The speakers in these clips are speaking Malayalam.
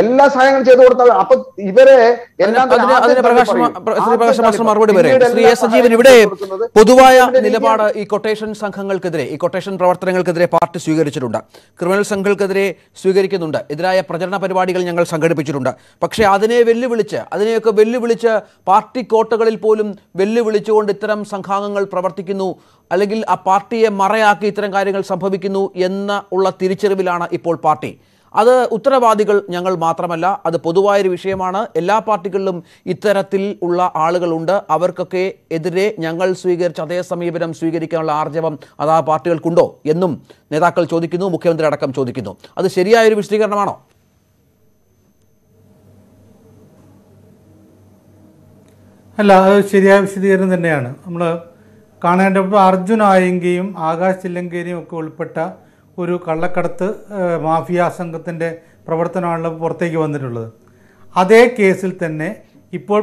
എല്ലാ സഹായങ്ങളും ചെയ്തു കൊടുത്താൽ അപ്പൊ ഇവരെ മറുപടി സജീവൻ ഇവിടെ പൊതുവായ നിലപാട് ഈ കൊട്ടേഷൻ സംഘങ്ങൾക്കെതിരെ ഈ കൊട്ടേഷൻ പ്രവർത്തനങ്ങൾക്കെതിരെ പാർട്ടി സ്വീകരിച്ചിട്ടുണ്ട് ക്രിമിനൽ സംഘങ്ങൾക്കെതിരെ സ്വീകരിക്കുന്നുണ്ട് എതിരായ പ്രചരണ പരിപാടികൾ ഞങ്ങൾ സംഘടിപ്പിച്ചിട്ടുണ്ട് പക്ഷേ അതിനെ വെല്ലുവിളിച്ച് അതിനെയൊക്കെ വെല്ലുവിളിച്ച് പാർട്ടി കോട്ടകളിൽ പോലും വെല്ലുവിളിച്ചുകൊണ്ട് ഇത്തരം സംഘാംഗങ്ങൾ പ്രവർത്തിക്കുന്നു അല്ലെങ്കിൽ ആ പാർട്ടിയെ മറയാക്കി ഇത്തരം കാര്യങ്ങൾ സംഭവിക്കുന്നു എന്ന ഉള്ള തിരിച്ചറിവിലാണ് ഇപ്പോൾ പാർട്ടി അത് ഉത്തരവാദികൾ ഞങ്ങൾ മാത്രമല്ല അത് പൊതുവായൊരു വിഷയമാണ് എല്ലാ പാർട്ടികളിലും ഇത്തരത്തിൽ ഉള്ള ആളുകളുണ്ട് അവർക്കൊക്കെ എതിരെ ഞങ്ങൾ സ്വീകരിച്ച അതേ സമീപനം സ്വീകരിക്കാനുള്ള ആർജവം അത് ആ പാർട്ടികൾക്കുണ്ടോ എന്നും നേതാക്കൾ ചോദിക്കുന്നു മുഖ്യമന്ത്രി അടക്കം ചോദിക്കുന്നു അത് ശരിയായൊരു വിശദീകരണമാണോ അല്ല അത് ശരിയായ വിശദീകരണം തന്നെയാണ് നമ്മൾ കാണേണ്ടപ്പോൾ അർജുൻ ആകാശ് ചില്ലങ്കേരിയും ഒക്കെ ഉൾപ്പെട്ട ഒരു കള്ളക്കടത്ത് മാഫിയ സംഘത്തിൻ്റെ പ്രവർത്തനമാണല്ലോ പുറത്തേക്ക് വന്നിട്ടുള്ളത് അതേ കേസിൽ തന്നെ ഇപ്പോൾ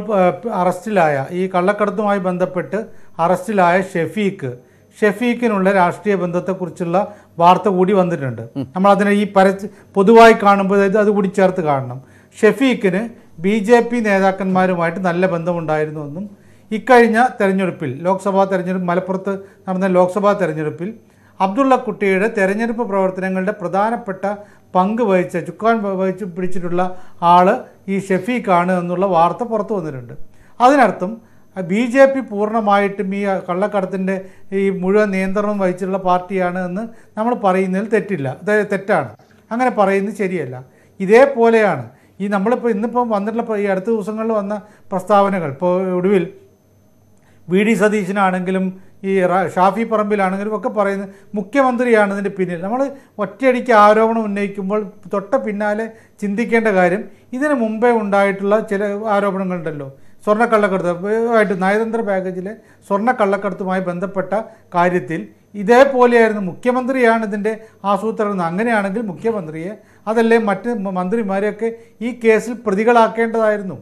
അറസ്റ്റിലായ ഈ കള്ളക്കടത്തുമായി ബന്ധപ്പെട്ട് അറസ്റ്റിലായ ഷെഫീഖ് ഷെഫീഖിനുള്ള രാഷ്ട്രീയ ബന്ധത്തെക്കുറിച്ചുള്ള വാർത്ത കൂടി വന്നിട്ടുണ്ട് നമ്മൾ അതിനെ ഈ പരച്ച് പൊതുവായി കാണുമ്പോൾ അത് കൂടി ചേർത്ത് കാണണം ഷെഫീഖിന് ബി ജെ പി നേതാക്കന്മാരുമായിട്ട് നല്ല ബന്ധമുണ്ടായിരുന്നു എന്നും ഇക്കഴിഞ്ഞ തെരഞ്ഞെടുപ്പിൽ ലോക്സഭാ തെരഞ്ഞെടുപ്പ് മലപ്പുറത്ത് നടന്ന ലോക്സഭാ തെരഞ്ഞെടുപ്പിൽ കുട്ടിയുടെ തെരഞ്ഞെടുപ്പ് പ്രവർത്തനങ്ങളുടെ പ്രധാനപ്പെട്ട പങ്ക് വഹിച്ച ചുക്കാൻ വഹിച്ച് പിടിച്ചിട്ടുള്ള ആൾ ഈ ഷെഫീഖാണ് എന്നുള്ള വാർത്ത പുറത്തു വന്നിട്ടുണ്ട് അതിനർത്ഥം ബി ജെ പി പൂർണ്ണമായിട്ടും ഈ കള്ളക്കടത്തിൻ്റെ ഈ മുഴുവൻ നിയന്ത്രണം വഹിച്ചുള്ള പാർട്ടിയാണ് എന്ന് നമ്മൾ പറയുന്നതിൽ തെറ്റില്ല അതായത് തെറ്റാണ് അങ്ങനെ പറയുന്നത് ശരിയല്ല ഇതേപോലെയാണ് ഈ നമ്മളിപ്പോൾ ഇന്നിപ്പം വന്നിട്ടുള്ള ഈ അടുത്ത ദിവസങ്ങളിൽ വന്ന പ്രസ്താവനകൾ ഇപ്പോൾ ഒടുവിൽ വി ഡി സതീശനാണെങ്കിലും ഈ ഷാഫി പറമ്പിലാണെങ്കിലും ഒക്കെ പറയുന്നത് മുഖ്യമന്ത്രിയാണ് ഇതിൻ്റെ പിന്നിൽ നമ്മൾ ഒറ്റയടിക്ക് ആരോപണം ഉന്നയിക്കുമ്പോൾ തൊട്ട പിന്നാലെ ചിന്തിക്കേണ്ട കാര്യം ഇതിന് മുമ്പേ ഉണ്ടായിട്ടുള്ള ചില ആരോപണങ്ങളുണ്ടല്ലോ സ്വർണ്ണക്കള്ളക്കടത്ത് ആയിട്ട് നയതന്ത്ര പാക്കേജിലെ സ്വർണ്ണക്കള്ളക്കടത്തുമായി ബന്ധപ്പെട്ട കാര്യത്തിൽ ഇതേപോലെയായിരുന്നു മുഖ്യമന്ത്രിയാണ് ഇതിൻ്റെ ആസൂത്രണം അങ്ങനെയാണെങ്കിൽ മുഖ്യമന്ത്രിയെ അതല്ലേ മറ്റ് മന്ത്രിമാരെയൊക്കെ ഈ കേസിൽ പ്രതികളാക്കേണ്ടതായിരുന്നു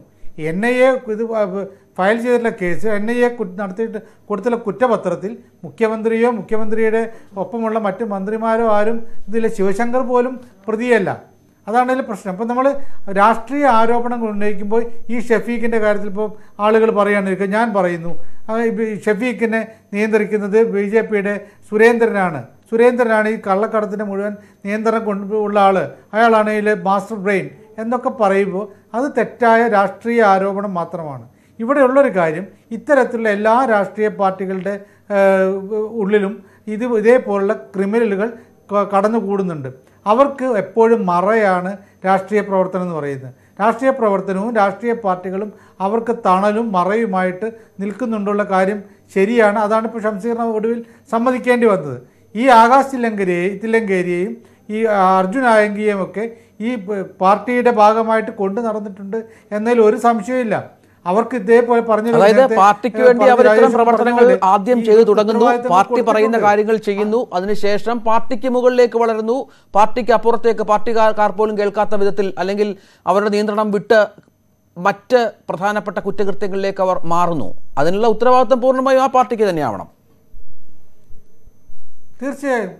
എൻ ഐ എ ഇത് ഫയൽ ചെയ്തിട്ടുള്ള കേസ് എൻ ഐ എ നടത്തിയിട്ട് കൊടുത്തുള്ള കുറ്റപത്രത്തിൽ മുഖ്യമന്ത്രിയോ മുഖ്യമന്ത്രിയുടെ ഒപ്പമുള്ള മറ്റു മന്ത്രിമാരോ ആരും ഇതിലെ ശിവശങ്കർ പോലും പ്രതിയല്ല അതാണ് ഇതിൽ പ്രശ്നം അപ്പം നമ്മൾ രാഷ്ട്രീയ ആരോപണങ്ങൾ ഉന്നയിക്കുമ്പോൾ ഈ ഷെഫീഖിൻ്റെ കാര്യത്തിൽ ഇപ്പോൾ ആളുകൾ പറയുകയാണെങ്കിൽ ഞാൻ പറയുന്നു ഷെഫീഖിനെ നിയന്ത്രിക്കുന്നത് ബി ജെ പിയുടെ സുരേന്ദ്രനാണ് സുരേന്ദ്രനാണ് ഈ കള്ളക്കടത്തിൻ്റെ മുഴുവൻ നിയന്ത്രണം കൊണ്ട് ഉള്ള ആൾ അയാളാണ് മാസ്റ്റർ ബ്രെയിൻ എന്നൊക്കെ പറയുമ്പോൾ അത് തെറ്റായ രാഷ്ട്രീയ ആരോപണം മാത്രമാണ് ഇവിടെയുള്ളൊരു കാര്യം ഇത്തരത്തിലുള്ള എല്ലാ രാഷ്ട്രീയ പാർട്ടികളുടെ ഉള്ളിലും ഇത് ഇതേപോലുള്ള ക്രിമിനലുകൾ കടന്നു കൂടുന്നുണ്ട് അവർക്ക് എപ്പോഴും മറയാണ് രാഷ്ട്രീയ പ്രവർത്തനം എന്ന് പറയുന്നത് രാഷ്ട്രീയ പ്രവർത്തനവും രാഷ്ട്രീയ പാർട്ടികളും അവർക്ക് തണലും മറയുമായിട്ട് നിൽക്കുന്നുണ്ടുള്ള കാര്യം ശരിയാണ് അതാണ് ഇപ്പോൾ ഷംസീറിന് ഒടുവിൽ സമ്മതിക്കേണ്ടി വന്നത് ഈ ആകാശ് തില്ലങ്കരിയെയും തില്ലങ്കേരിയെയും ഈ അർജുൻ ആയങ്കിയും ഒക്കെ ഈ പാർട്ടിയുടെ ഭാഗമായിട്ട് കൊണ്ടു നടന്നിട്ടുണ്ട് എന്നതിൽ ഒരു സംശയമില്ല അവർക്ക് ഇതേപോലെ പറഞ്ഞു അതായത് പാർട്ടിക്ക് വേണ്ടി അവർ ഇത്തരം പ്രവർത്തനങ്ങൾ ആദ്യം ചെയ്തു തുടങ്ങുന്നു പാർട്ടി പറയുന്ന കാര്യങ്ങൾ ചെയ്യുന്നു അതിനുശേഷം പാർട്ടിക്ക് മുകളിലേക്ക് വളരുന്നു പാർട്ടിക്ക് അപ്പുറത്തേക്ക് പാർട്ടിക്കാർ പോലും കേൾക്കാത്ത വിധത്തിൽ അല്ലെങ്കിൽ അവരുടെ നിയന്ത്രണം വിട്ട് മറ്റ് പ്രധാനപ്പെട്ട കുറ്റകൃത്യങ്ങളിലേക്ക് അവർ മാറുന്നു അതിനുള്ള ഉത്തരവാദിത്വം പൂർണ്ണമായും ആ പാർട്ടിക്ക് തന്നെയാവണം തീർച്ചയായും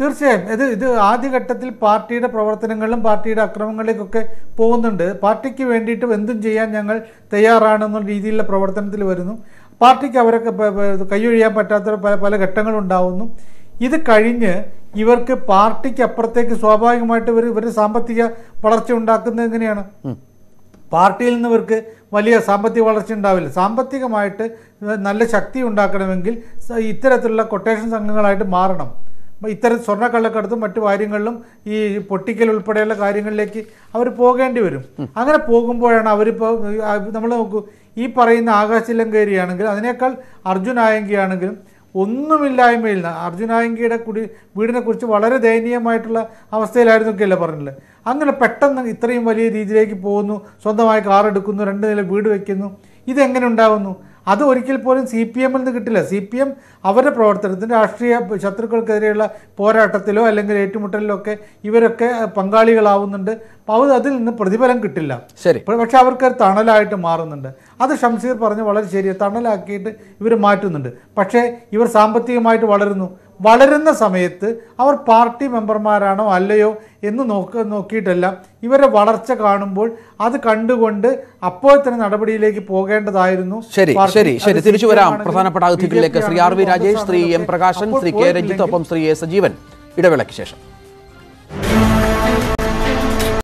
തീർച്ചയായും ഇത് ഇത് ആദ്യഘട്ടത്തിൽ പാർട്ടിയുടെ പ്രവർത്തനങ്ങളിലും പാർട്ടിയുടെ അക്രമങ്ങളിലേക്കൊക്കെ പോകുന്നുണ്ട് പാർട്ടിക്ക് വേണ്ടിയിട്ട് എന്തും ചെയ്യാൻ ഞങ്ങൾ തയ്യാറാണെന്നുള്ള രീതിയിലുള്ള പ്രവർത്തനത്തിൽ വരുന്നു പാർട്ടിക്ക് അവരൊക്കെ കൈയൊഴിയാൻ പറ്റാത്ത പല പല ഘട്ടങ്ങളുണ്ടാവുന്നു ഇത് കഴിഞ്ഞ് ഇവർക്ക് പാർട്ടിക്ക് അപ്പുറത്തേക്ക് സ്വാഭാവികമായിട്ട് ഇവർ ഇവർ സാമ്പത്തിക വളർച്ച ഉണ്ടാക്കുന്നത് എങ്ങനെയാണ് പാർട്ടിയിൽ നിന്ന് ഇവർക്ക് വലിയ സാമ്പത്തിക വളർച്ച ഉണ്ടാവില്ല സാമ്പത്തികമായിട്ട് നല്ല ശക്തി ഉണ്ടാക്കണമെങ്കിൽ ഇത്തരത്തിലുള്ള കൊട്ടേഷൻ സംഘങ്ങളായിട്ട് മാറണം ഇത്തരം സ്വർണ്ണക്കള്ളക്കടത്തും മറ്റു കാര്യങ്ങളിലും ഈ പൊട്ടിക്കൽ ഉൾപ്പെടെയുള്ള കാര്യങ്ങളിലേക്ക് അവർ പോകേണ്ടി വരും അങ്ങനെ പോകുമ്പോഴാണ് അവരിപ്പോൾ നമ്മൾ നോക്കൂ ഈ പറയുന്ന കയറിയാണെങ്കിൽ അതിനേക്കാൾ അർജുനായങ്കിയാണെങ്കിലും ഒന്നുമില്ലായ്മയിൽ നിന്ന് അർജുൻ ആയങ്കിയുടെ കുടി വീടിനെക്കുറിച്ച് വളരെ ദയനീയമായിട്ടുള്ള അവസ്ഥയിലായിരുന്നു ഒക്കെയല്ലേ പറഞ്ഞില്ല അങ്ങനെ പെട്ടെന്ന് ഇത്രയും വലിയ രീതിയിലേക്ക് പോകുന്നു സ്വന്തമായി കാർ എടുക്കുന്നു രണ്ട് നില വീട് വയ്ക്കുന്നു ഇതെങ്ങനെ ഉണ്ടാകുന്നു അത് ഒരിക്കൽ പോലും സി പി എമ്മിൽ നിന്ന് കിട്ടില്ല സി പി എം അവരുടെ പ്രവർത്തനത്തിന് രാഷ്ട്രീയ ശത്രുക്കൾക്കെതിരെയുള്ള പോരാട്ടത്തിലോ അല്ലെങ്കിൽ ഏറ്റുമുട്ടലിലോ ഒക്കെ ഇവരൊക്കെ പങ്കാളികളാവുന്നുണ്ട് അപ്പോൾ അതിൽ നിന്ന് പ്രതിഫലം കിട്ടില്ല ശരി പക്ഷെ അവർക്ക് തണലായിട്ട് മാറുന്നുണ്ട് അത് ഷംസീർ പറഞ്ഞ് വളരെ ശരിയാണ് തണലാക്കിയിട്ട് ഇവർ മാറ്റുന്നുണ്ട് പക്ഷേ ഇവർ സാമ്പത്തികമായിട്ട് വളരുന്നു വളരുന്ന സമയത്ത് അവർ പാർട്ടി മെമ്പർമാരാണോ അല്ലയോ എന്ന് നോക്ക നോക്കിയിട്ടല്ല ഇവരെ വളർച്ച കാണുമ്പോൾ അത് കണ്ടുകൊണ്ട് അപ്പോൾ തന്നെ നടപടിയിലേക്ക് പോകേണ്ടതായിരുന്നു ശരി ശരി ശരി തിരിച്ചു വരാം പ്രധാനപ്പെട്ട അതിഥികളിലേക്ക് Shri R V Rajesh Shri M Prakashan Shri K രഞ്ജിത്തൊപ്പം ഒപ്പം ശ്രീ എ സജീവൻ ഇടവേളയ്ക്ക് ശേഷം